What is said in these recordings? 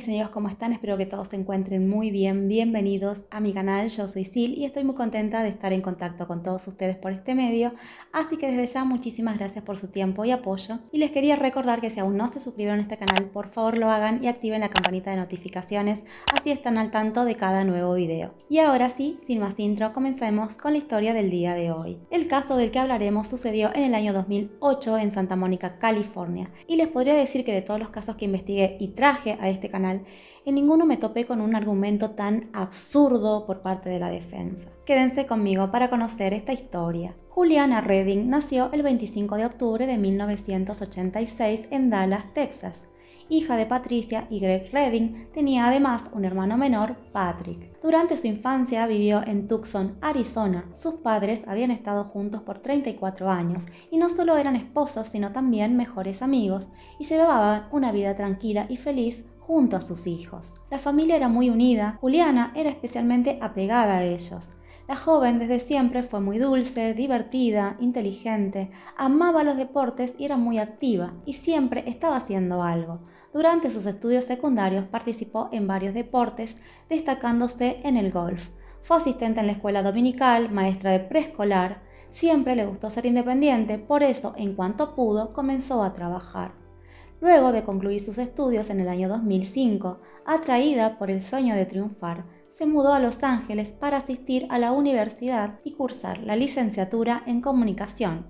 señores amigos, ¿cómo están? Espero que todos se encuentren muy bien. Bienvenidos a mi canal, yo soy Sil y estoy muy contenta de estar en contacto con todos ustedes por este medio. Así que desde ya muchísimas gracias por su tiempo y apoyo. Y les quería recordar que si aún no se suscribieron a este canal, por favor lo hagan y activen la campanita de notificaciones, así están al tanto de cada nuevo video. Y ahora sí, sin más intro, comencemos con la historia del día de hoy. El caso del que hablaremos sucedió en el año 2008 en Santa Mónica, California. Y les podría decir que de todos los casos que investigué y traje a este canal, en ninguno me topé con un argumento tan absurdo por parte de la defensa. Quédense conmigo para conocer esta historia. Juliana Redding nació el 25 de octubre de 1986 en Dallas, Texas hija de Patricia y Greg Redding, tenía además un hermano menor, Patrick. Durante su infancia vivió en Tucson, Arizona. Sus padres habían estado juntos por 34 años y no solo eran esposos, sino también mejores amigos, y llevaban una vida tranquila y feliz junto a sus hijos. La familia era muy unida, Juliana era especialmente apegada a ellos. La joven desde siempre fue muy dulce, divertida, inteligente, amaba los deportes y era muy activa, y siempre estaba haciendo algo. Durante sus estudios secundarios participó en varios deportes, destacándose en el golf. Fue asistente en la escuela dominical, maestra de preescolar, siempre le gustó ser independiente, por eso en cuanto pudo comenzó a trabajar luego de concluir sus estudios en el año 2005, atraída por el sueño de triunfar, se mudó a Los Ángeles para asistir a la universidad y cursar la licenciatura en comunicación.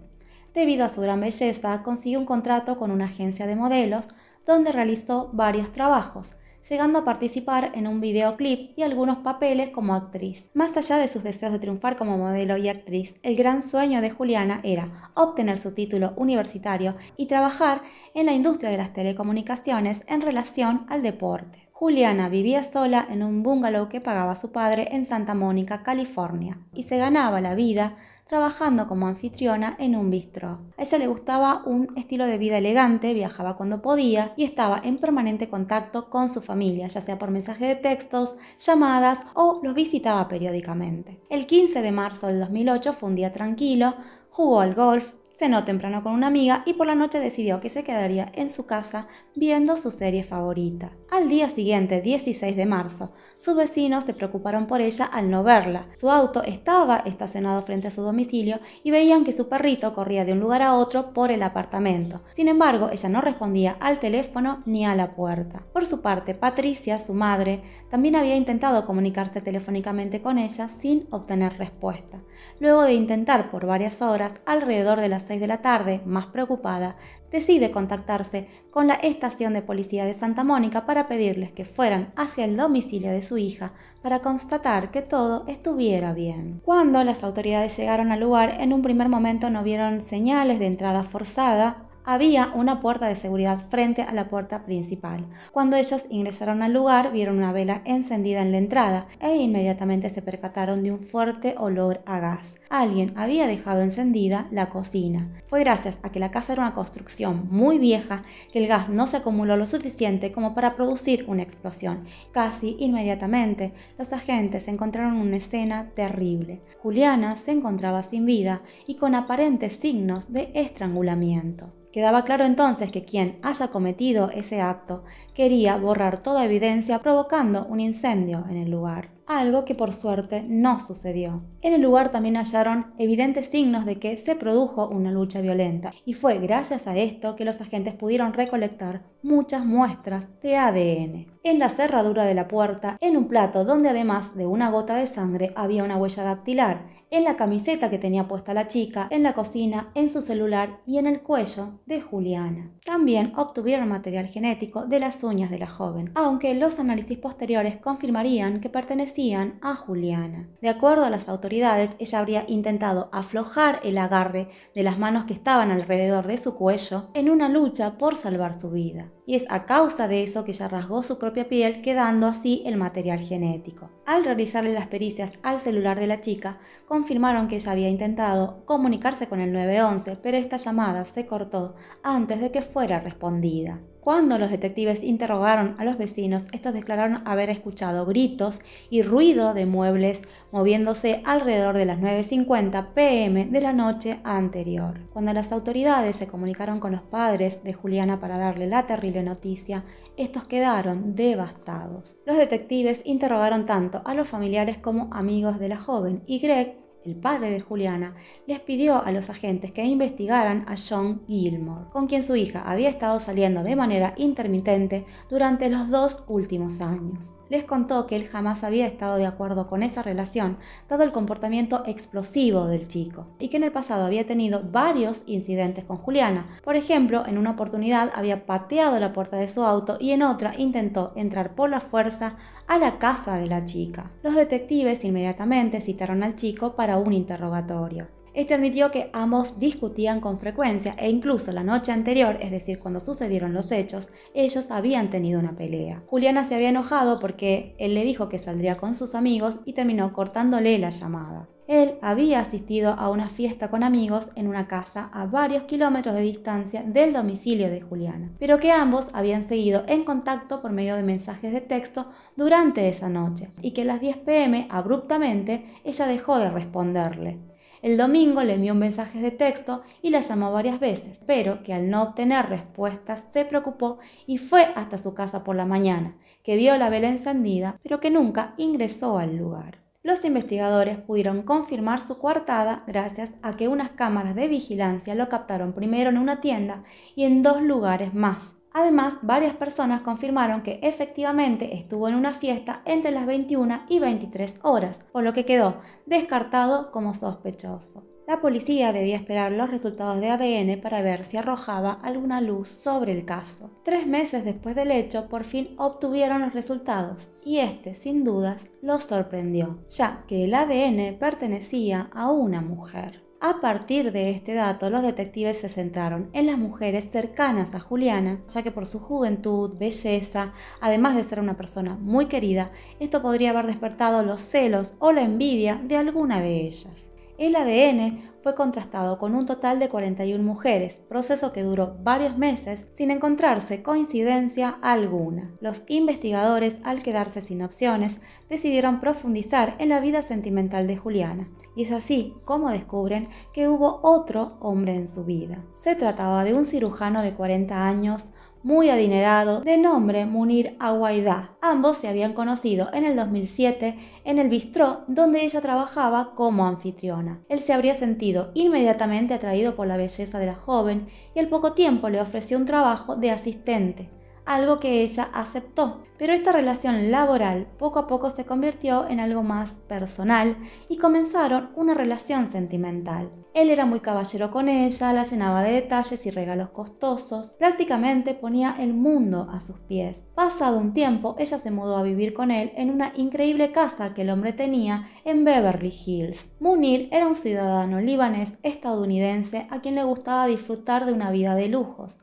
Debido a su gran belleza, consiguió un contrato con una agencia de modelos donde realizó varios trabajos, llegando a participar en un videoclip y algunos papeles como actriz. Más allá de sus deseos de triunfar como modelo y actriz, el gran sueño de Juliana era obtener su título universitario y trabajar en la industria de las telecomunicaciones en relación al deporte. Juliana vivía sola en un bungalow que pagaba su padre en Santa Mónica, California, y se ganaba la vida trabajando como anfitriona en un bistro. A ella le gustaba un estilo de vida elegante, viajaba cuando podía y estaba en permanente contacto con su familia, ya sea por mensaje de textos, llamadas o los visitaba periódicamente. El 15 de marzo del 2008 fue un día tranquilo, jugó al golf, cenó temprano con una amiga y por la noche decidió que se quedaría en su casa viendo su serie favorita. Al día siguiente, 16 de marzo, sus vecinos se preocuparon por ella al no verla. Su auto estaba estacionado frente a su domicilio y veían que su perrito corría de un lugar a otro por el apartamento. Sin embargo, ella no respondía al teléfono ni a la puerta. Por su parte, Patricia, su madre, también había intentado comunicarse telefónicamente con ella sin obtener respuesta. Luego de intentar por varias horas alrededor de las de la tarde, más preocupada, decide contactarse con la estación de policía de Santa Mónica para pedirles que fueran hacia el domicilio de su hija para constatar que todo estuviera bien. Cuando las autoridades llegaron al lugar, en un primer momento no vieron señales de entrada forzada había una puerta de seguridad frente a la puerta principal. Cuando ellos ingresaron al lugar, vieron una vela encendida en la entrada e inmediatamente se percataron de un fuerte olor a gas. Alguien había dejado encendida la cocina. Fue gracias a que la casa era una construcción muy vieja que el gas no se acumuló lo suficiente como para producir una explosión. Casi inmediatamente, los agentes encontraron una escena terrible. Juliana se encontraba sin vida y con aparentes signos de estrangulamiento. Quedaba claro entonces que quien haya cometido ese acto quería borrar toda evidencia provocando un incendio en el lugar, algo que por suerte no sucedió. En el lugar también hallaron evidentes signos de que se produjo una lucha violenta y fue gracias a esto que los agentes pudieron recolectar muchas muestras de ADN en la cerradura de la puerta, en un plato donde además de una gota de sangre había una huella dactilar, en la camiseta que tenía puesta la chica, en la cocina, en su celular y en el cuello de Juliana. También obtuvieron material genético de las uñas de la joven, aunque los análisis posteriores confirmarían que pertenecían a Juliana. De acuerdo a las autoridades, ella habría intentado aflojar el agarre de las manos que estaban alrededor de su cuello en una lucha por salvar su vida y es a causa de eso que ella rasgó su propia piel, quedando así el material genético. Al realizarle las pericias al celular de la chica, confirmaron que ella había intentado comunicarse con el 911, pero esta llamada se cortó antes de que fuera respondida. Cuando los detectives interrogaron a los vecinos, estos declararon haber escuchado gritos y ruido de muebles moviéndose alrededor de las 9.50 pm de la noche anterior. Cuando las autoridades se comunicaron con los padres de Juliana para darle la terrible noticia, estos quedaron devastados. Los detectives interrogaron tanto a los familiares como amigos de la joven y Greg el padre de Juliana, les pidió a los agentes que investigaran a John Gilmore, con quien su hija había estado saliendo de manera intermitente durante los dos últimos años les contó que él jamás había estado de acuerdo con esa relación, dado el comportamiento explosivo del chico, y que en el pasado había tenido varios incidentes con Juliana. Por ejemplo, en una oportunidad había pateado la puerta de su auto y en otra intentó entrar por la fuerza a la casa de la chica. Los detectives inmediatamente citaron al chico para un interrogatorio. Este admitió que ambos discutían con frecuencia e incluso la noche anterior, es decir, cuando sucedieron los hechos, ellos habían tenido una pelea. Juliana se había enojado porque él le dijo que saldría con sus amigos y terminó cortándole la llamada. Él había asistido a una fiesta con amigos en una casa a varios kilómetros de distancia del domicilio de Juliana, pero que ambos habían seguido en contacto por medio de mensajes de texto durante esa noche y que a las 10 pm abruptamente ella dejó de responderle. El domingo le envió mensajes de texto y la llamó varias veces, pero que al no obtener respuestas se preocupó y fue hasta su casa por la mañana, que vio la vela encendida, pero que nunca ingresó al lugar. Los investigadores pudieron confirmar su coartada gracias a que unas cámaras de vigilancia lo captaron primero en una tienda y en dos lugares más, Además, varias personas confirmaron que efectivamente estuvo en una fiesta entre las 21 y 23 horas, por lo que quedó descartado como sospechoso. La policía debía esperar los resultados de ADN para ver si arrojaba alguna luz sobre el caso. Tres meses después del hecho, por fin obtuvieron los resultados y este, sin dudas, los sorprendió, ya que el ADN pertenecía a una mujer. A partir de este dato, los detectives se centraron en las mujeres cercanas a Juliana, ya que por su juventud, belleza, además de ser una persona muy querida, esto podría haber despertado los celos o la envidia de alguna de ellas. El ADN fue contrastado con un total de 41 mujeres, proceso que duró varios meses sin encontrarse coincidencia alguna. Los investigadores, al quedarse sin opciones, decidieron profundizar en la vida sentimental de Juliana, y es así como descubren que hubo otro hombre en su vida. Se trataba de un cirujano de 40 años, muy adinerado de nombre Munir Aguaidá. Ambos se habían conocido en el 2007 en el bistró donde ella trabajaba como anfitriona. Él se habría sentido inmediatamente atraído por la belleza de la joven y al poco tiempo le ofreció un trabajo de asistente algo que ella aceptó. Pero esta relación laboral poco a poco se convirtió en algo más personal y comenzaron una relación sentimental. Él era muy caballero con ella, la llenaba de detalles y regalos costosos, prácticamente ponía el mundo a sus pies. Pasado un tiempo, ella se mudó a vivir con él en una increíble casa que el hombre tenía en Beverly Hills. Munir era un ciudadano libanés estadounidense a quien le gustaba disfrutar de una vida de lujos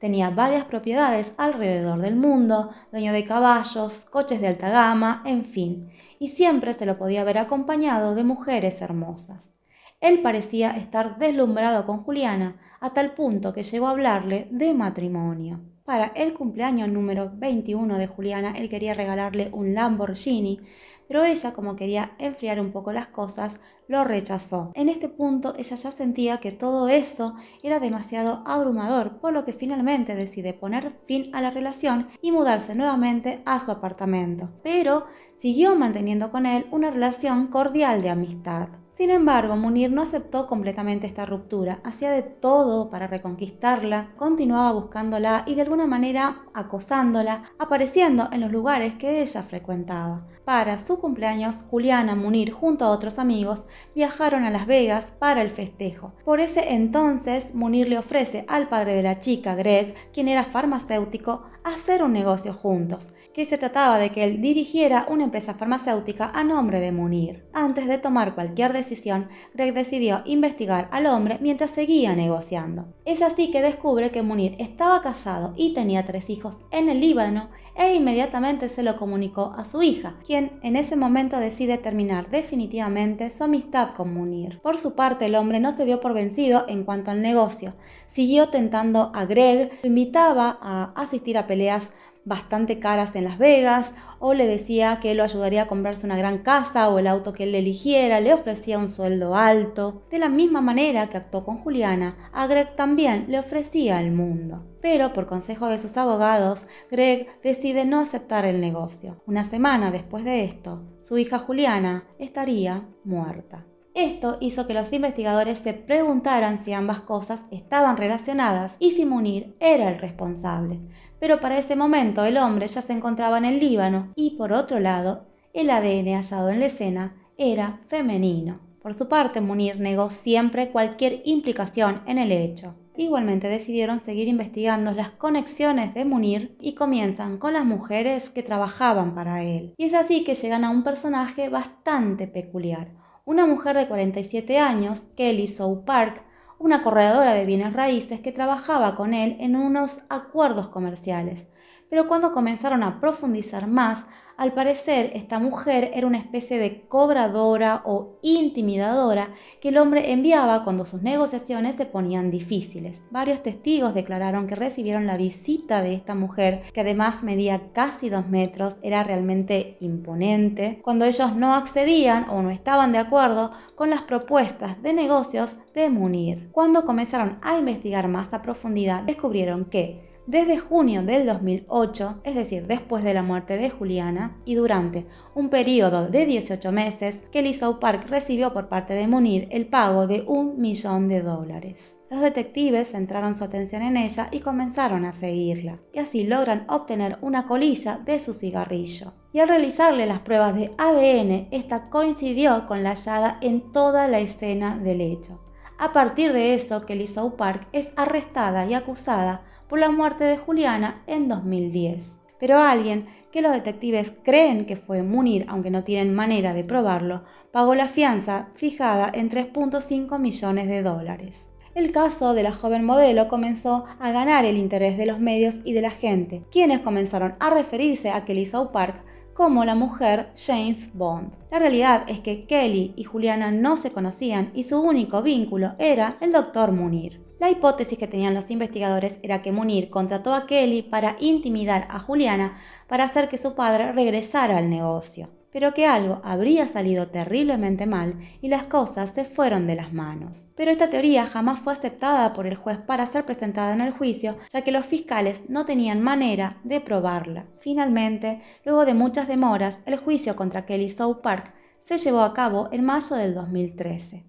Tenía varias propiedades alrededor del mundo, dueño de caballos, coches de alta gama, en fin, y siempre se lo podía ver acompañado de mujeres hermosas. Él parecía estar deslumbrado con Juliana, a tal punto que llegó a hablarle de matrimonio. Para el cumpleaños número 21 de Juliana, él quería regalarle un Lamborghini, pero ella, como quería enfriar un poco las cosas, lo rechazó. En este punto ella ya sentía que todo eso era demasiado abrumador, por lo que finalmente decide poner fin a la relación y mudarse nuevamente a su apartamento. Pero siguió manteniendo con él una relación cordial de amistad. Sin embargo, Munir no aceptó completamente esta ruptura, hacía de todo para reconquistarla, continuaba buscándola y de alguna manera acosándola, apareciendo en los lugares que ella frecuentaba. Para su cumpleaños, Juliana Munir junto a otros amigos viajaron a Las Vegas para el festejo. Por ese entonces, Munir le ofrece al padre de la chica, Greg, quien era farmacéutico, hacer un negocio juntos se trataba de que él dirigiera una empresa farmacéutica a nombre de Munir. Antes de tomar cualquier decisión, Greg decidió investigar al hombre mientras seguía negociando. Es así que descubre que Munir estaba casado y tenía tres hijos en el Líbano e inmediatamente se lo comunicó a su hija, quien en ese momento decide terminar definitivamente su amistad con Munir. Por su parte, el hombre no se vio por vencido en cuanto al negocio. Siguió tentando a Greg, lo invitaba a asistir a peleas bastante caras en Las Vegas o le decía que lo ayudaría a comprarse una gran casa o el auto que él eligiera, le ofrecía un sueldo alto. De la misma manera que actuó con Juliana, a Greg también le ofrecía el mundo. Pero por consejo de sus abogados, Greg decide no aceptar el negocio. Una semana después de esto, su hija Juliana estaría muerta. Esto hizo que los investigadores se preguntaran si ambas cosas estaban relacionadas y si Munir era el responsable. Pero para ese momento el hombre ya se encontraba en el Líbano y por otro lado, el ADN hallado en la escena era femenino. Por su parte, Munir negó siempre cualquier implicación en el hecho. Igualmente decidieron seguir investigando las conexiones de Munir y comienzan con las mujeres que trabajaban para él. Y es así que llegan a un personaje bastante peculiar, una mujer de 47 años, Kelly Sou Park, una corredora de bienes raíces que trabajaba con él en unos acuerdos comerciales. Pero cuando comenzaron a profundizar más, al parecer, esta mujer era una especie de cobradora o intimidadora que el hombre enviaba cuando sus negociaciones se ponían difíciles. Varios testigos declararon que recibieron la visita de esta mujer, que además medía casi dos metros, era realmente imponente, cuando ellos no accedían o no estaban de acuerdo con las propuestas de negocios de Munir. Cuando comenzaron a investigar más a profundidad, descubrieron que desde junio del 2008, es decir, después de la muerte de Juliana, y durante un periodo de 18 meses, Kelly South Park recibió por parte de Munir el pago de un millón de dólares. Los detectives centraron su atención en ella y comenzaron a seguirla, y así logran obtener una colilla de su cigarrillo. Y al realizarle las pruebas de ADN, esta coincidió con la hallada en toda la escena del hecho. A partir de eso, Kelly Park es arrestada y acusada por la muerte de Juliana en 2010. Pero alguien que los detectives creen que fue Munir, aunque no tienen manera de probarlo, pagó la fianza fijada en 3.5 millones de dólares. El caso de la joven modelo comenzó a ganar el interés de los medios y de la gente, quienes comenzaron a referirse a Kelly South Park como la mujer James Bond. La realidad es que Kelly y Juliana no se conocían y su único vínculo era el doctor Munir. La hipótesis que tenían los investigadores era que Munir contrató a Kelly para intimidar a Juliana para hacer que su padre regresara al negocio, pero que algo habría salido terriblemente mal y las cosas se fueron de las manos. Pero esta teoría jamás fue aceptada por el juez para ser presentada en el juicio, ya que los fiscales no tenían manera de probarla. Finalmente, luego de muchas demoras, el juicio contra Kelly South Park se llevó a cabo en mayo del 2013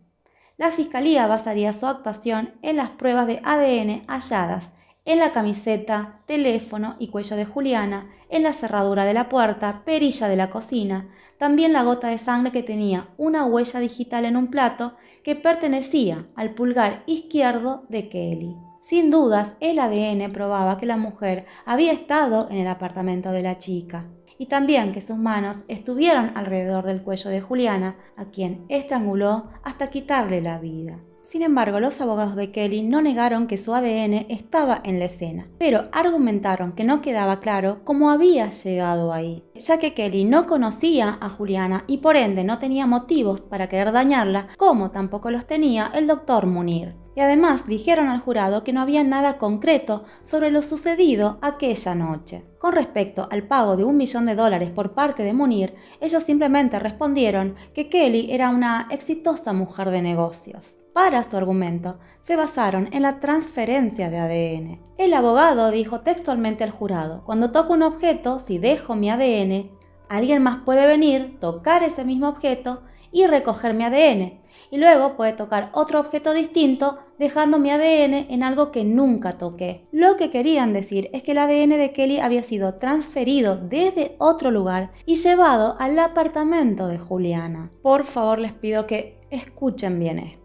la Fiscalía basaría su actuación en las pruebas de ADN halladas en la camiseta, teléfono y cuello de Juliana, en la cerradura de la puerta, perilla de la cocina, también la gota de sangre que tenía una huella digital en un plato que pertenecía al pulgar izquierdo de Kelly. Sin dudas, el ADN probaba que la mujer había estado en el apartamento de la chica y también que sus manos estuvieron alrededor del cuello de Juliana, a quien estranguló hasta quitarle la vida. Sin embargo, los abogados de Kelly no negaron que su ADN estaba en la escena, pero argumentaron que no quedaba claro cómo había llegado ahí, ya que Kelly no conocía a Juliana y por ende no tenía motivos para querer dañarla, como tampoco los tenía el doctor Munir y además dijeron al jurado que no había nada concreto sobre lo sucedido aquella noche. Con respecto al pago de un millón de dólares por parte de Munir, ellos simplemente respondieron que Kelly era una exitosa mujer de negocios. Para su argumento, se basaron en la transferencia de ADN. El abogado dijo textualmente al jurado, cuando toco un objeto, si dejo mi ADN, alguien más puede venir, tocar ese mismo objeto y recoger mi ADN, y luego puede tocar otro objeto distinto dejando mi ADN en algo que nunca toqué. Lo que querían decir es que el ADN de Kelly había sido transferido desde otro lugar y llevado al apartamento de Juliana. Por favor les pido que escuchen bien esto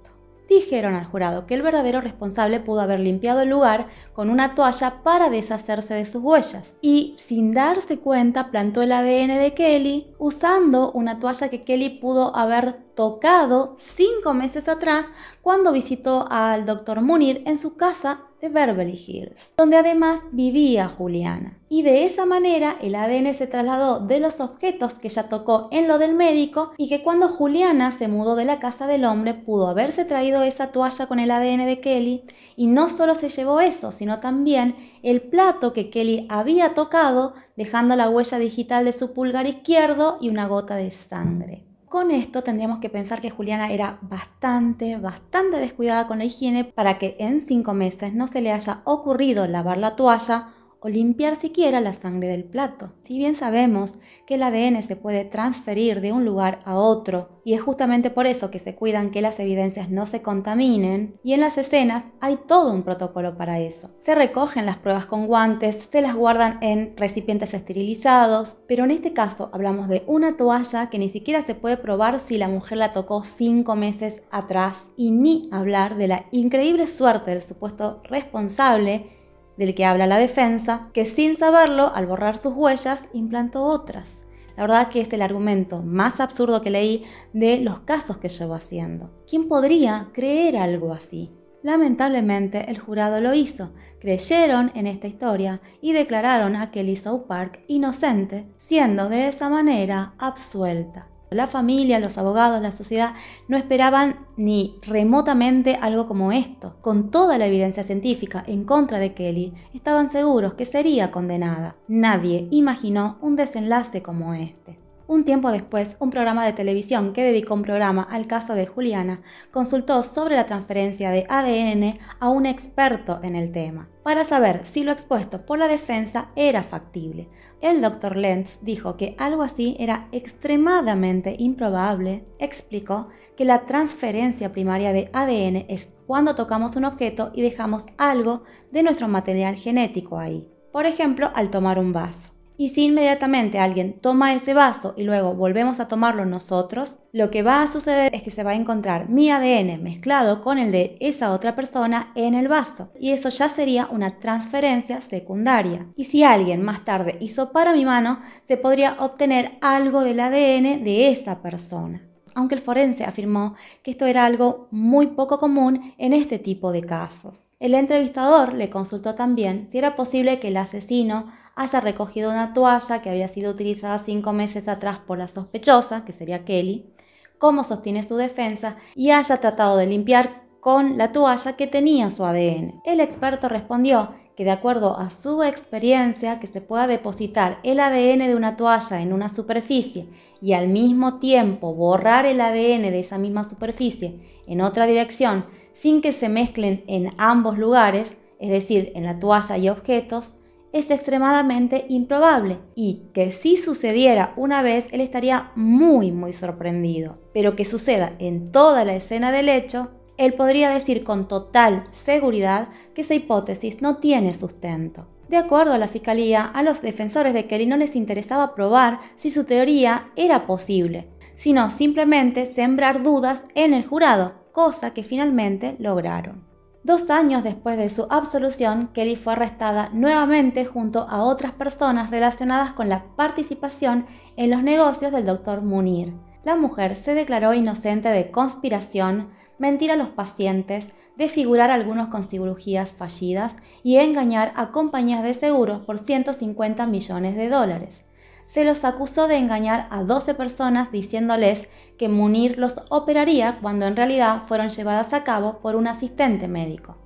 dijeron al jurado que el verdadero responsable pudo haber limpiado el lugar con una toalla para deshacerse de sus huellas y, sin darse cuenta, plantó el ADN de Kelly usando una toalla que Kelly pudo haber tocado cinco meses atrás cuando visitó al doctor Munir en su casa de Beverly Hills, donde además vivía Juliana. Y de esa manera el ADN se trasladó de los objetos que ella tocó en lo del médico y que cuando Juliana se mudó de la casa del hombre pudo haberse traído esa toalla con el ADN de Kelly y no solo se llevó eso, sino también el plato que Kelly había tocado dejando la huella digital de su pulgar izquierdo y una gota de sangre. Con esto tendríamos que pensar que Juliana era bastante, bastante descuidada con la higiene para que en cinco meses no se le haya ocurrido lavar la toalla o limpiar siquiera la sangre del plato. Si bien sabemos que el ADN se puede transferir de un lugar a otro, y es justamente por eso que se cuidan que las evidencias no se contaminen, y en las escenas hay todo un protocolo para eso. Se recogen las pruebas con guantes, se las guardan en recipientes esterilizados, pero en este caso hablamos de una toalla que ni siquiera se puede probar si la mujer la tocó cinco meses atrás, y ni hablar de la increíble suerte del supuesto responsable del que habla la defensa, que sin saberlo, al borrar sus huellas, implantó otras. La verdad que es el argumento más absurdo que leí de los casos que llevo haciendo. ¿Quién podría creer algo así? Lamentablemente el jurado lo hizo, creyeron en esta historia y declararon a Kelly South Park inocente, siendo de esa manera absuelta. La familia, los abogados, la sociedad no esperaban ni remotamente algo como esto. Con toda la evidencia científica en contra de Kelly, estaban seguros que sería condenada. Nadie imaginó un desenlace como este. Un tiempo después, un programa de televisión que dedicó un programa al caso de Juliana consultó sobre la transferencia de ADN a un experto en el tema, para saber si lo expuesto por la defensa era factible. El doctor Lenz dijo que algo así era extremadamente improbable. Explicó que la transferencia primaria de ADN es cuando tocamos un objeto y dejamos algo de nuestro material genético ahí, por ejemplo al tomar un vaso. Y si inmediatamente alguien toma ese vaso y luego volvemos a tomarlo nosotros, lo que va a suceder es que se va a encontrar mi ADN mezclado con el de esa otra persona en el vaso. Y eso ya sería una transferencia secundaria. Y si alguien más tarde hizo para mi mano, se podría obtener algo del ADN de esa persona. Aunque el forense afirmó que esto era algo muy poco común en este tipo de casos. El entrevistador le consultó también si era posible que el asesino haya recogido una toalla que había sido utilizada cinco meses atrás por la sospechosa, que sería Kelly, cómo sostiene su defensa, y haya tratado de limpiar con la toalla que tenía su ADN. El experto respondió que de acuerdo a su experiencia que se pueda depositar el ADN de una toalla en una superficie y al mismo tiempo borrar el ADN de esa misma superficie en otra dirección sin que se mezclen en ambos lugares, es decir, en la toalla y objetos, es extremadamente improbable y que si sucediera una vez él estaría muy muy sorprendido, pero que suceda en toda la escena del hecho, él podría decir con total seguridad que esa hipótesis no tiene sustento. De acuerdo a la fiscalía, a los defensores de Kelly no les interesaba probar si su teoría era posible, sino simplemente sembrar dudas en el jurado, cosa que finalmente lograron. Dos años después de su absolución, Kelly fue arrestada nuevamente junto a otras personas relacionadas con la participación en los negocios del doctor Munir. La mujer se declaró inocente de conspiración, mentir a los pacientes, desfigurar a algunos con cirugías fallidas y engañar a compañías de seguros por 150 millones de dólares se los acusó de engañar a 12 personas diciéndoles que Munir los operaría cuando en realidad fueron llevadas a cabo por un asistente médico.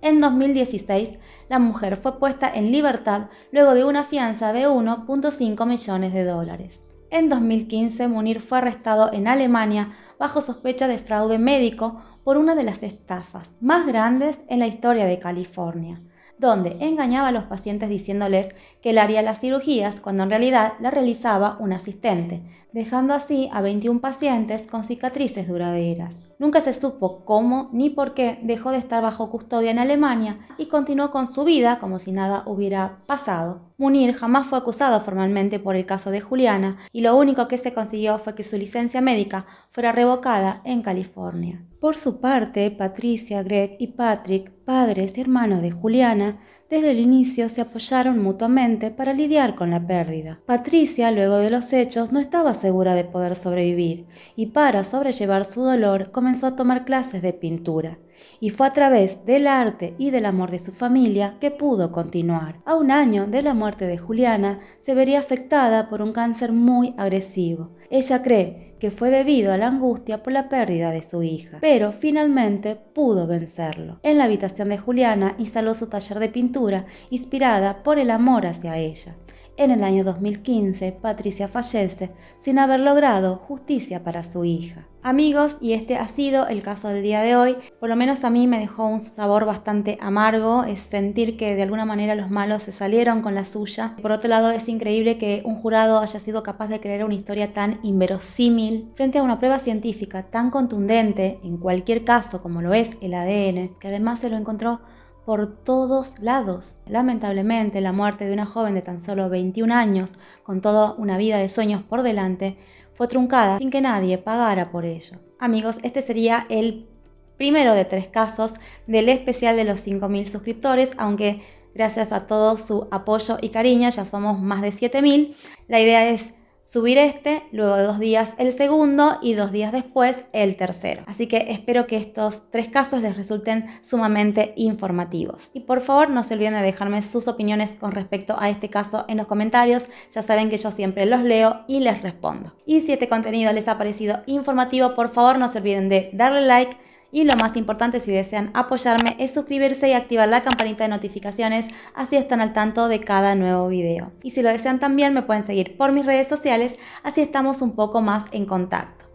En 2016, la mujer fue puesta en libertad luego de una fianza de 1.5 millones de dólares. En 2015, Munir fue arrestado en Alemania bajo sospecha de fraude médico por una de las estafas más grandes en la historia de California, donde engañaba a los pacientes diciéndoles que él haría las cirugías cuando en realidad la realizaba un asistente, dejando así a 21 pacientes con cicatrices duraderas. Nunca se supo cómo ni por qué dejó de estar bajo custodia en Alemania y continuó con su vida como si nada hubiera pasado. Munir jamás fue acusado formalmente por el caso de Juliana y lo único que se consiguió fue que su licencia médica fuera revocada en California. Por su parte, Patricia, Greg y Patrick, padres y hermanos de Juliana, desde el inicio se apoyaron mutuamente para lidiar con la pérdida. Patricia, luego de los hechos, no estaba segura de poder sobrevivir y para sobrellevar su dolor comenzó a tomar clases de pintura. Y fue a través del arte y del amor de su familia que pudo continuar. A un año de la muerte de Juliana, se vería afectada por un cáncer muy agresivo. Ella cree que fue debido a la angustia por la pérdida de su hija, pero finalmente pudo vencerlo. En la habitación de Juliana instaló su taller de pintura inspirada por el amor hacia ella. En el año 2015, Patricia fallece sin haber logrado justicia para su hija. Amigos, y este ha sido el caso del día de hoy. Por lo menos a mí me dejó un sabor bastante amargo, es sentir que de alguna manera los malos se salieron con la suya. Por otro lado, es increíble que un jurado haya sido capaz de creer una historia tan inverosímil frente a una prueba científica tan contundente, en cualquier caso como lo es el ADN, que además se lo encontró por todos lados. Lamentablemente, la muerte de una joven de tan solo 21 años, con toda una vida de sueños por delante, fue truncada sin que nadie pagara por ello. Amigos, este sería el primero de tres casos del especial de los 5.000 suscriptores, aunque gracias a todo su apoyo y cariño ya somos más de 7.000. La idea es subir este, luego de dos días el segundo y dos días después el tercero. Así que espero que estos tres casos les resulten sumamente informativos. Y por favor no se olviden de dejarme sus opiniones con respecto a este caso en los comentarios, ya saben que yo siempre los leo y les respondo. Y si este contenido les ha parecido informativo, por favor no se olviden de darle like, y lo más importante, si desean apoyarme, es suscribirse y activar la campanita de notificaciones, así están al tanto de cada nuevo video. Y si lo desean también, me pueden seguir por mis redes sociales, así estamos un poco más en contacto.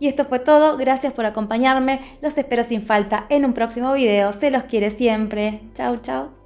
Y esto fue todo, gracias por acompañarme, los espero sin falta en un próximo video, se los quiere siempre, chao chao.